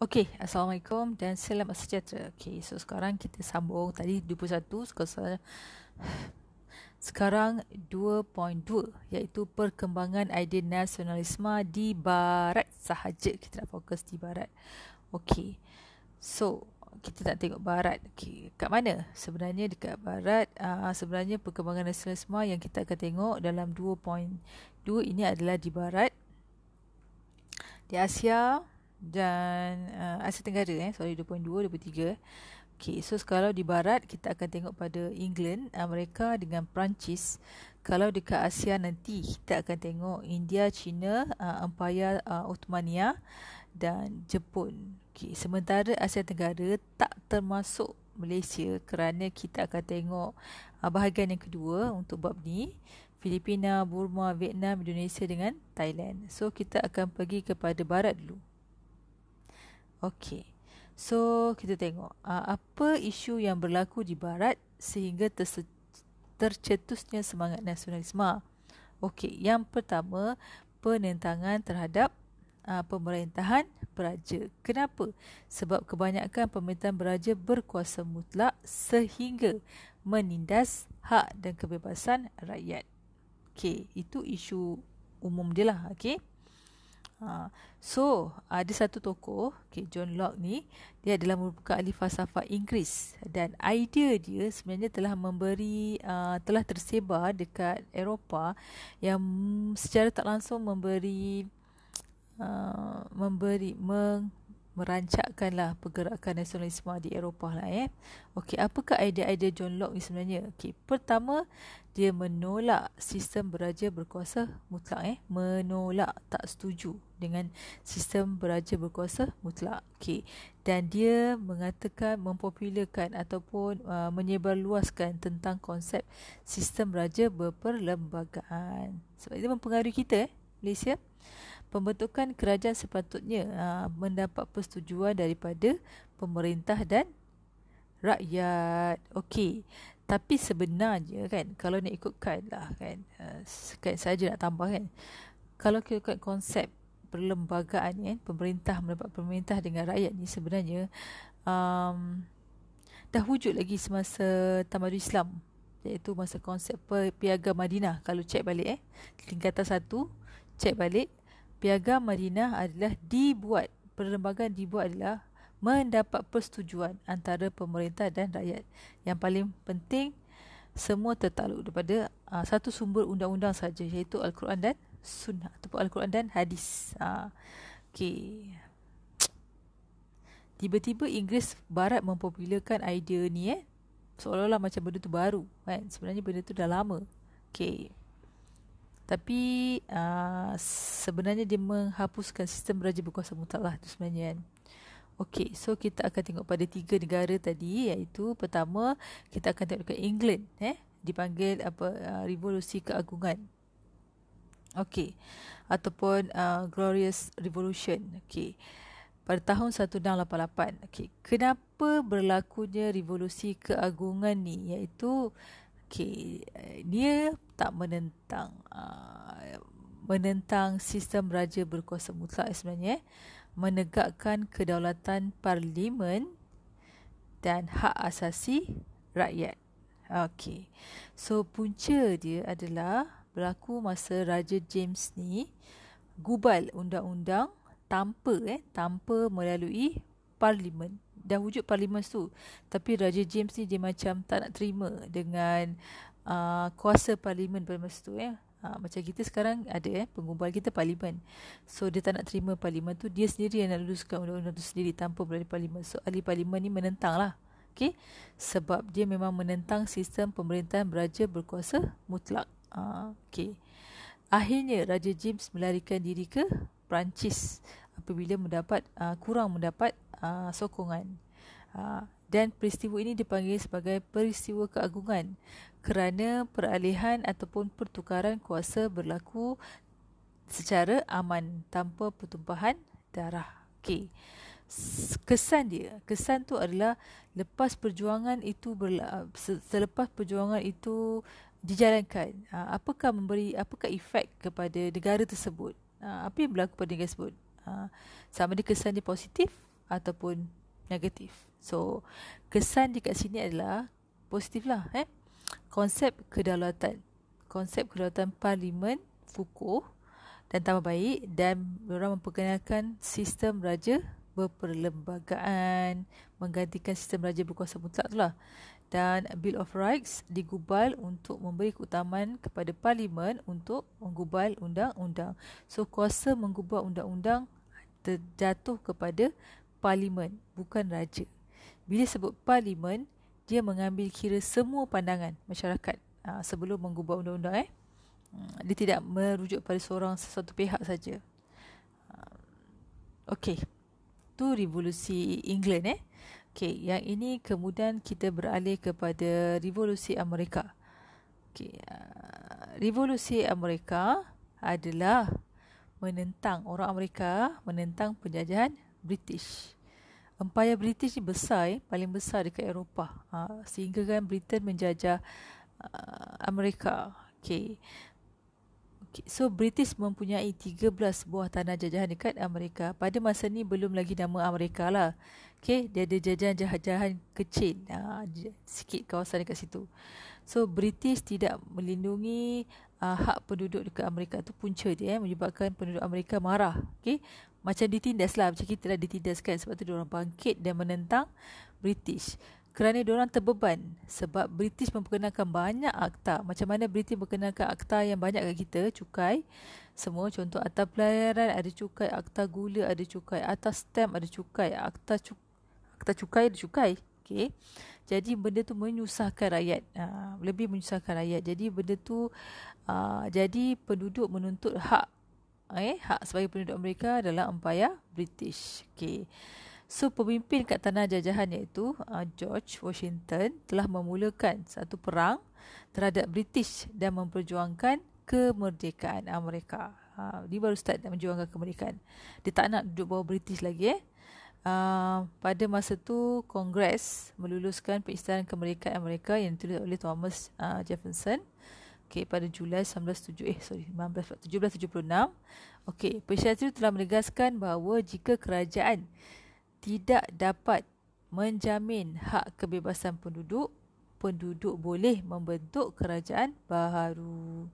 Okey, Assalamualaikum dan salam sejahtera. Okey, so sekarang kita sambung tadi 21 sekarang, sekarang 2.2 iaitu perkembangan idea nasionalisme di barat sahaja kita nak fokus di barat. Okey. So, kita nak tengok barat. Okey, kat mana? Sebenarnya dekat barat, uh, sebenarnya perkembangan nasionalisme yang kita akan tengok dalam 2.2 ini adalah di barat. Di Asia, dan uh, Asia Tenggara eh sorry 2.2 2.3 Okay, so kalau di barat kita akan tengok pada England, Amerika uh, dengan Perancis. Kalau dekat Asia nanti kita akan tengok India, China, uh, Empire uh, Ottomania dan Jepun. Okay, sementara Asia Tenggara tak termasuk Malaysia kerana kita akan tengok uh, bahagian yang kedua untuk bab ni. Filipina, Burma, Vietnam, Indonesia dengan Thailand. So kita akan pergi kepada barat dulu. Okey. So, kita tengok uh, apa isu yang berlaku di barat sehingga terse- tercetusnya semangat nasionalisme. Okey, yang pertama penentangan terhadap uh, pemerintahan beraja. Kenapa? Sebab kebanyakan pemerintahan beraja berkuasa mutlak sehingga menindas hak dan kebebasan rakyat. Okey, itu isu umum dia lah. Okey. Ha. So, ada satu tokoh, okay, John Locke ni, dia adalah membuka ahli falsafah Inggeris dan idea dia sebenarnya telah memberi, uh, telah tersebar dekat Eropah yang secara tak langsung memberi, uh, memberi, meng, lah pergerakan nasionalisme di Eropah lah eh. Okey, apakah idea-idea John Locke ni sebenarnya? Okey, pertama dia menolak sistem beraja berkuasa mutlak eh. Menolak, tak setuju dengan sistem beraja berkuasa mutlak. Okey. Dan dia mengatakan mempopularkan ataupun uh, menyebarluaskan tentang konsep sistem beraja berperlembagaan. Sebab itu mempengaruhi kita eh, Malaysia. Pembentukan kerajaan sepatutnya uh, mendapat persetujuan daripada pemerintah dan rakyat. Okey. Tapi sebenarnya kan kalau nak ikutkan lah kan. Uh, sekali saja nak tambah kan. Kalau kita ikut konsep perlembagaan kan pemerintah mendapat pemerintah dengan rakyat ni sebenarnya um, dah wujud lagi semasa tamadun Islam iaitu masa konsep piaga Madinah kalau cek balik eh tingkatan satu cek balik piaga Madinah adalah dibuat perlembagaan dibuat adalah mendapat persetujuan antara pemerintah dan rakyat yang paling penting semua tertakluk daripada uh, satu sumber undang-undang saja iaitu Al-Quran dan sunnah ataupun al-Quran dan hadis. Ha. Okey. Tiba-tiba Inggeris barat mempopularkan idea ni eh. Seolah-olah macam benda tu baru kan. Sebenarnya benda tu dah lama. Okey. Tapi uh, sebenarnya dia menghapuskan sistem raja berkuasa mutlak lah tu sebenarnya kan. Okey, so kita akan tengok pada tiga negara tadi iaitu pertama kita akan tengok dekat England eh dipanggil apa uh, revolusi keagungan Okey. Ataupun uh, Glorious Revolution. Okey. Pada tahun 1688. Okey. Kenapa berlakunya revolusi keagungan ni? Iaitu okey, dia tak menentang uh, menentang sistem raja berkuasa mutlak sebenarnya. Eh. Menegakkan kedaulatan parlimen dan hak asasi rakyat. Okey. So punca dia adalah berlaku masa Raja James ni gubal undang-undang tanpa eh tanpa melalui parlimen dah wujud parlimen tu tapi Raja James ni dia macam tak nak terima dengan uh, kuasa parlimen pada masa tu eh Ha, macam kita sekarang ada eh, pengumpulan kita parlimen. So dia tak nak terima parlimen tu, dia sendiri yang nak luluskan undang-undang tu sendiri tanpa berada parlimen. So ahli parlimen ni menentang lah. Okay? Sebab dia memang menentang sistem pemerintahan beraja berkuasa mutlak. Ah, okay. Akhirnya Raja James melarikan diri ke Perancis apabila mendapat uh, kurang mendapat uh, sokongan. Uh, dan peristiwa ini dipanggil sebagai peristiwa keagungan kerana peralihan ataupun pertukaran kuasa berlaku secara aman tanpa pertumpahan darah. Okey. Kesan dia, kesan tu adalah lepas perjuangan itu berla- selepas perjuangan itu dijalankan uh, apakah memberi apakah efek kepada negara tersebut uh, apa yang berlaku pada negara tersebut uh, sama ada kesan dia positif ataupun negatif so kesan dekat sini adalah positif lah eh konsep kedaulatan konsep kedaulatan parlimen fukuh dan tambah baik dan orang memperkenalkan sistem raja berperlembagaan menggantikan sistem raja berkuasa mutlak tu lah dan Bill of Rights digubal untuk memberi keutamaan kepada parlimen untuk menggubal undang-undang. So kuasa menggubal undang-undang terjatuh kepada parlimen bukan raja. Bila sebut parlimen, dia mengambil kira semua pandangan masyarakat ah, sebelum menggubal undang-undang eh. Hmm, dia tidak merujuk pada seorang sesuatu pihak saja. Ah, okey. Tu revolusi England eh. Okey, yang ini kemudian kita beralih kepada revolusi Amerika. Okey, uh, revolusi Amerika adalah menentang orang Amerika menentang penjajahan British. Empayar British ni besar, eh? paling besar dekat Eropah. Ha, sehingga kan Britain menjajah uh, Amerika. Okey. Okay. So British mempunyai 13 buah tanah jajahan dekat Amerika. Pada masa ni belum lagi nama Amerika lah. Okay, dia ada jajahan jajahan kecil. Uh, sikit kawasan dekat situ. So British tidak melindungi uh, hak penduduk dekat Amerika tu punca dia eh, menyebabkan penduduk Amerika marah. Okay. Macam ditindas lah. Macam kita lah ditindas kan. Sebab tu orang bangkit dan menentang British kerana diorang terbeban sebab British memperkenalkan banyak akta macam mana British memperkenalkan akta yang banyak kat kita cukai semua contoh akta pelayaran ada cukai akta gula ada cukai akta stamp ada cukai akta cukai akta cukai ada cukai okay. jadi benda tu menyusahkan rakyat ha, lebih menyusahkan rakyat jadi benda tu ha, jadi penduduk menuntut hak eh, hak sebagai penduduk mereka adalah empayar British okay. So pemimpin kat tanah jajahan iaitu uh, George Washington telah memulakan satu perang terhadap British dan memperjuangkan kemerdekaan Amerika. Uh, dia baru start nak menjuangkan kemerdekaan. Dia tak nak duduk bawah British lagi eh. Uh, pada masa itu Kongres meluluskan pengisytiharan kemerdekaan Amerika yang ditulis oleh Thomas uh, Jefferson okay, pada Julai 1907 eh sorry 1776. Okey, pengisytiharan itu telah menegaskan bahawa jika kerajaan tidak dapat menjamin hak kebebasan penduduk penduduk boleh membentuk kerajaan baru.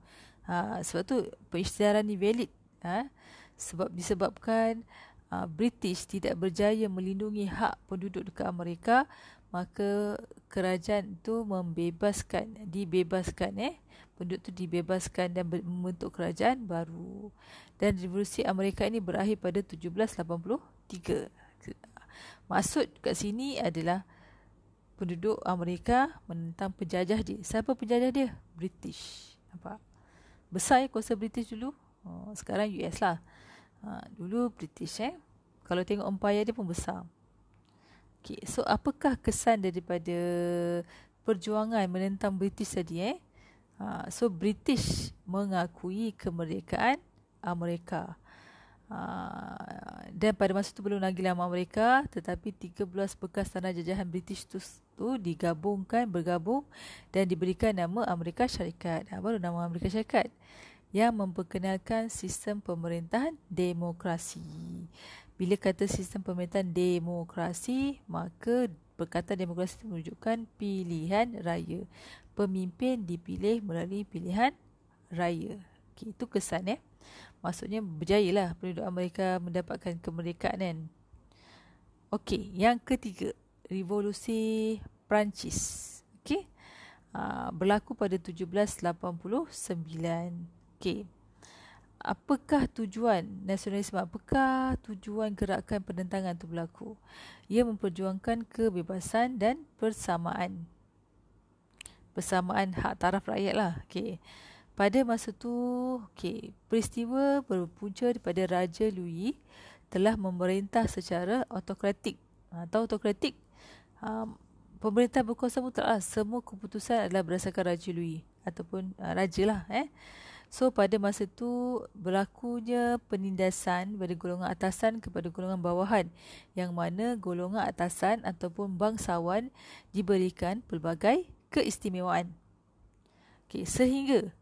Ha, sebab tu peristiharan ni valid. Ha? Sebab disebabkan ha, British tidak berjaya melindungi hak penduduk dekat Amerika, maka kerajaan itu membebaskan, dibebaskan eh. Penduduk tu dibebaskan dan membentuk kerajaan baru. Dan revolusi Amerika ini berakhir pada 1783. Maksud kat sini adalah penduduk Amerika menentang penjajah dia. Siapa penjajah dia? British. Apa? Besar ya kuasa British dulu. Oh, sekarang US lah. Ha, dulu British eh. Kalau tengok empire dia pun besar. Okay, so apakah kesan daripada perjuangan menentang British tadi eh? Ha, so British mengakui kemerdekaan Amerika. Uh, Ah, dan pada masa itu belum lagi lama mereka tetapi 13 bekas tanah jajahan British itu tu digabungkan bergabung dan diberikan nama Amerika Syarikat ha, baru nama Amerika Syarikat yang memperkenalkan sistem pemerintahan demokrasi bila kata sistem pemerintahan demokrasi maka perkataan demokrasi menunjukkan pilihan raya. Pemimpin dipilih melalui pilihan raya. Okay, itu kesan ya. Eh? Maksudnya berjaya lah penduduk Amerika mendapatkan kemerdekaan kan. Okey, yang ketiga, revolusi Perancis. Okey. Ah, berlaku pada 1789. Okey. Apakah tujuan nasionalisme? Apakah tujuan gerakan penentangan itu berlaku? Ia memperjuangkan kebebasan dan persamaan. Persamaan hak taraf rakyat lah. Okey. Pada masa itu, okay, peristiwa berpunca daripada Raja Louis telah memerintah secara autokratik atau ah, autokratik um, pemerintah berkuasa mutlak lah. semua keputusan adalah berdasarkan Raja Louis ataupun uh, Raja lah eh. So pada masa itu berlakunya penindasan pada golongan atasan kepada golongan bawahan yang mana golongan atasan ataupun bangsawan diberikan pelbagai keistimewaan. Okay, sehingga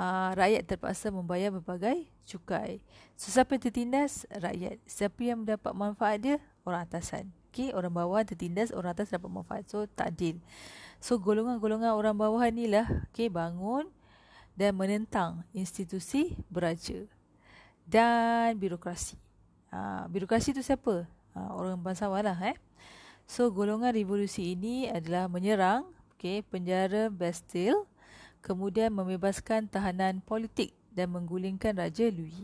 aa, ah, rakyat terpaksa membayar berbagai cukai. So, siapa yang tertindas? Rakyat. Siapa yang mendapat manfaat dia? Orang atasan. Okay, orang bawah tertindas, orang atas dapat manfaat. So, tak adil. So, golongan-golongan orang bawah ni lah okay, bangun dan menentang institusi beraja dan birokrasi. Ha, birokrasi tu siapa? Ha, orang bangsawan lah eh. So, golongan revolusi ini adalah menyerang okay, penjara Bastille kemudian membebaskan tahanan politik dan menggulingkan Raja Louis.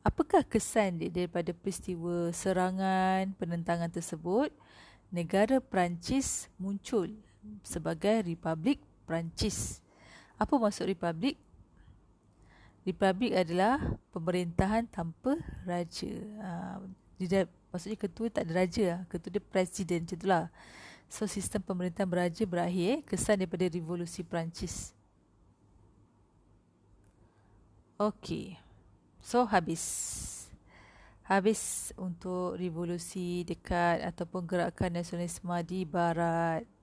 Apakah kesan dia daripada peristiwa serangan penentangan tersebut? Negara Perancis muncul sebagai Republik Perancis. Apa maksud Republik? Republik adalah pemerintahan tanpa raja. Ha, dia, maksudnya ketua tak ada raja. Lah. Ketua dia presiden macam itulah. lah. So sistem pemerintahan beraja berakhir kesan daripada revolusi Perancis. Okey. So habis. Habis untuk revolusi dekat ataupun gerakan nasionalisme di barat.